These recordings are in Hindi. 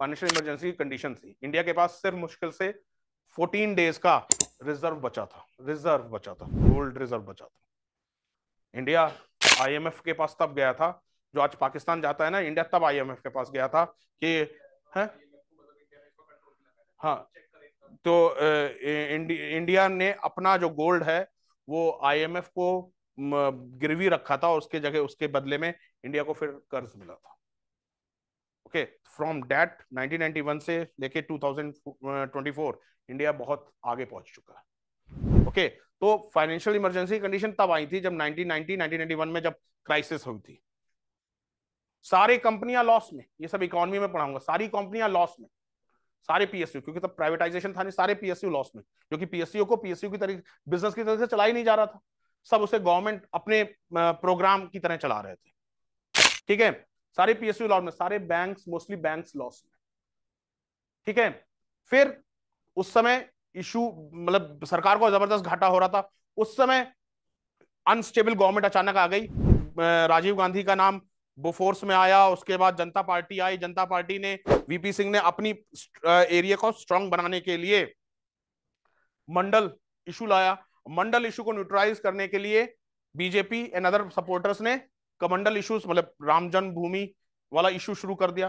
फाइनेंशियल इमरजेंसी की कंडीशन थी इंडिया के पास सिर्फ मुश्किल से 14 डेज का रिजर्व बचा था रिजर्व बचा था गोल्ड रिजर्व बचा था इंडिया आईएमएफ के पास तब गया था जो आज पाकिस्तान जाता है ना इंडिया तब आईएमएफ के पास गया था कि है हाँ तो इंडिया ने अपना जो गोल्ड है वो आईएमएफ को गिरवी रखा था और उसके जगह उसके बदले में इंडिया को फिर कर्ज मिला था ओके फ्रॉम डेट 1991 से लेके 2024 इंडिया बहुत आगे पहुंच चुका है ओके okay, तो फाइनेंशियल इमरजेंसी कंडीशन तब आई थी जब 1990 1991 में जब क्राइसिस हुई थी सारी कंपनियां लॉस में ये सब इकोनॉमी में पढ़ाऊंगा सारी कंपनियां लॉस में सारे पीएसयू क्योंकि तब प्राइवेटाइजेशन था नहीं सारे पीएसयू लॉस में क्योंकि कि पीएसयू को पीएसयू की तरह बिजनेस की तरह से चला ही नहीं जा रहा था सब उसे गवर्नमेंट अपने प्रोग्राम की तरह चला रहे थे ठीक है सारे पीएसयू लॉस में सारे बैंक्स मोस्टली बैंक्स लॉस में ठीक है फिर उस समय इशू मतलब सरकार को जबरदस्त घाटा हो रहा था उस समय अनस्टेबल गवर्नमेंट अचानक आ गई राजीव गांधी का नाम बोफोर्स में आया उसके बाद जनता पार्टी आई जनता पार्टी ने वीपी सिंह ने अपनी एरिया को स्ट्रांग बनाने के लिए मंडल इशू लाया मंडल इशू को न्यूट्रलाइज करने के लिए बीजेपी एंड अदर सपोर्टर्स ने कमंडल इश्यूज मतलब राम जन्मभूमि वाला इशू शुरू कर दिया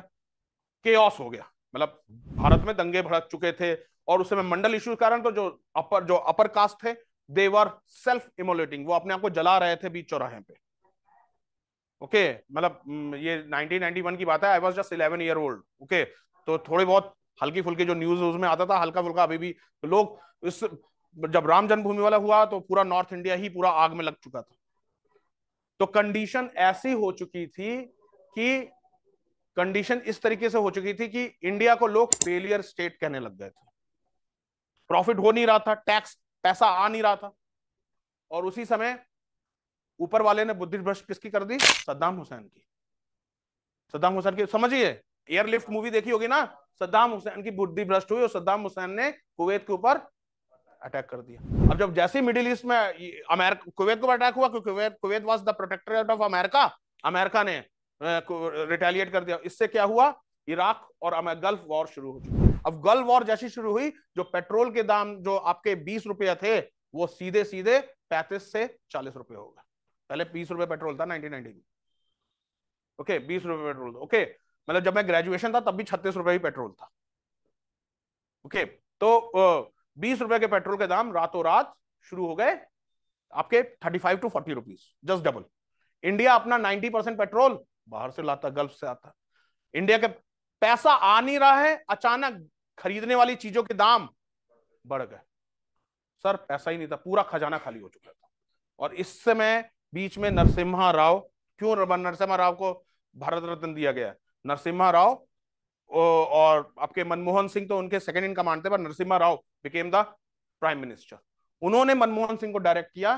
के हो गया मतलब भारत में दंगे भड़क चुके थे और उस समय मंडल इशू कारण तो जो अपर जो अपर कास्ट थे देवर सेल्फ इमोलेटिंग वो अपने आप को जला रहे थे बीच चौराहे पे ओके मतलब हम्म, ये 1991 की बात है I was just 11 year old okay तो थोड़े बहुत हल्की फुल्की जो न्यूज उसमें में आता था हल्का फुल्का अभी भी तो लोग इस जब राम जन्मभूमि वाला हुआ तो पूरा नॉर्थ इंडिया ही पूरा आग में लग चुका था तो कंडीशन ऐसी हो चुकी थी कि कंडीशन इस तरीके से हो चुकी थी कि इंडिया को लोग फेलियर स्टेट कहने लग गए थे प्रॉफिट हो नहीं रहा था टैक्स पैसा आ नहीं रहा था और उसी समय ऊपर वाले ने बुद्धि भ्रष्ट किसकी कर दी सद्दाम हुसैन की सद्दाम हुसैन की समझिए एयरलिफ्ट मूवी देखी होगी ना सद्दाम हुसैन की बुद्धि भ्रष्ट हुई और सद्दाम हुसैन ने कुवैत के ऊपर अटैक कर दिया अब जब जैसे मिडिल ईस्ट में अमेरिका कुवैत को अटैक हुआ Kuwait Kuwait was the protectorate of America America ने रिटेलिएट कर दिया इससे क्या हुआ इराक और गल्फ वॉर शुरू हो चुकी अब गल्फ वॉर जैसी शुरू हुई जो पेट्रोल के दाम जो आपके बीस रुपये थे वो सीधे सीधे पैंतीस से चालीस रुपये हो गए पहले बीस रुपये पेट्रोल था नाइनटीन नाइनटी में ओके बीस रुपये पेट्रोल था ओके मतलब जब मैं ग्रेजुएशन था तब भी छत्तीस रुपये ही पेट्रोल था ओके तो बीस रुपए के पेट्रोल के दाम रातों रात शुरू हो गए आपके thirty five to forty rupees just double India अपना नाइनटी परसेंट पेट्रोल बाहर से लाता गल्फ से आता इंडिया के पैसा आ नहीं रहा है अचानक खरीदने वाली चीजों के दाम बढ़ गए सर पैसा ही नहीं था पूरा खजाना खाली हो चुका था और इस समय बीच में नरसिम्हा राव क्यों नरसिम्हा राव को भारत रत्न दिया गया नरसिम्हा राव और आपके मनमोहन सिंह तो उनके सेकंड इन कमांड थे पर Narasimha Rao became the prime minister उन्होंने मनमोहन सिंह को डायरेक्ट किया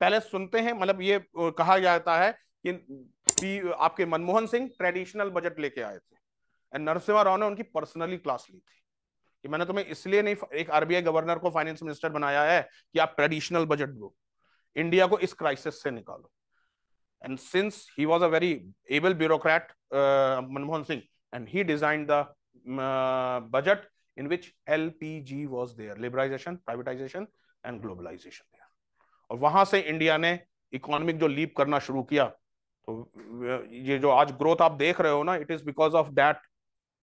पहले सुनते हैं मतलब ये कहा जाता है कि आपके मनमोहन सिंह ट्रेडिशनल बजट लेके आए थे एंड नरसिम्हा राव ने उनकी पर्सनली क्लास ली थी कि मैंने तुम्हें इसलिए नहीं एक आरबीआई गवर्नर को फाइनेंस मिनिस्टर बनाया है कि आप ट्रेडिशनल बजट दो इंडिया को इस क्राइसिस से निकालो and since he was a very able bureaucrat Manmohan Singh and he designed the uh, budget in which LPG was there, liberalization, privatization and globalization there. और वहां से इंडिया ने इकोनॉमिक जो लीप करना शुरू किया तो ये जो आज ग्रोथ आप देख रहे हो ना it is because of that